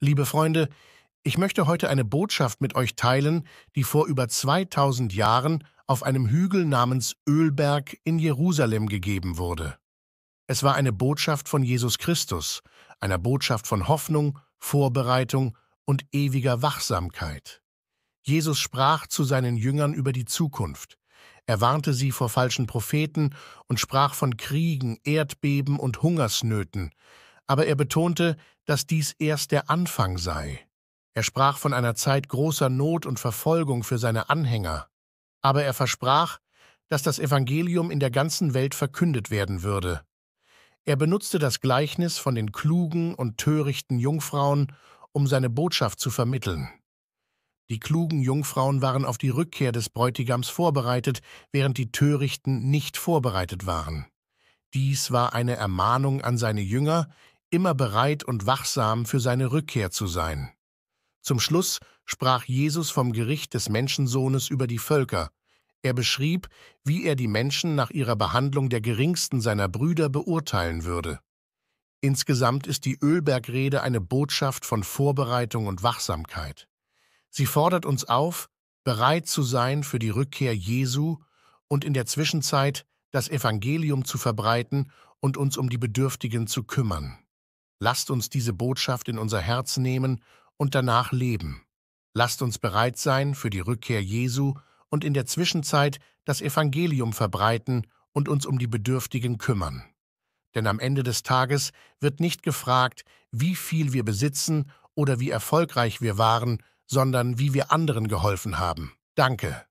Liebe Freunde, ich möchte heute eine Botschaft mit euch teilen, die vor über 2000 Jahren auf einem Hügel namens Ölberg in Jerusalem gegeben wurde. Es war eine Botschaft von Jesus Christus, einer Botschaft von Hoffnung, Vorbereitung und ewiger Wachsamkeit. Jesus sprach zu seinen Jüngern über die Zukunft. Er warnte sie vor falschen Propheten und sprach von Kriegen, Erdbeben und Hungersnöten aber er betonte, dass dies erst der Anfang sei. Er sprach von einer Zeit großer Not und Verfolgung für seine Anhänger, aber er versprach, dass das Evangelium in der ganzen Welt verkündet werden würde. Er benutzte das Gleichnis von den klugen und törichten Jungfrauen, um seine Botschaft zu vermitteln. Die klugen Jungfrauen waren auf die Rückkehr des Bräutigams vorbereitet, während die törichten nicht vorbereitet waren. Dies war eine Ermahnung an seine Jünger, immer bereit und wachsam für seine Rückkehr zu sein. Zum Schluss sprach Jesus vom Gericht des Menschensohnes über die Völker. Er beschrieb, wie er die Menschen nach ihrer Behandlung der geringsten seiner Brüder beurteilen würde. Insgesamt ist die Ölbergrede eine Botschaft von Vorbereitung und Wachsamkeit. Sie fordert uns auf, bereit zu sein für die Rückkehr Jesu und in der Zwischenzeit das Evangelium zu verbreiten und uns um die Bedürftigen zu kümmern. Lasst uns diese Botschaft in unser Herz nehmen und danach leben. Lasst uns bereit sein für die Rückkehr Jesu und in der Zwischenzeit das Evangelium verbreiten und uns um die Bedürftigen kümmern. Denn am Ende des Tages wird nicht gefragt, wie viel wir besitzen oder wie erfolgreich wir waren, sondern wie wir anderen geholfen haben. Danke.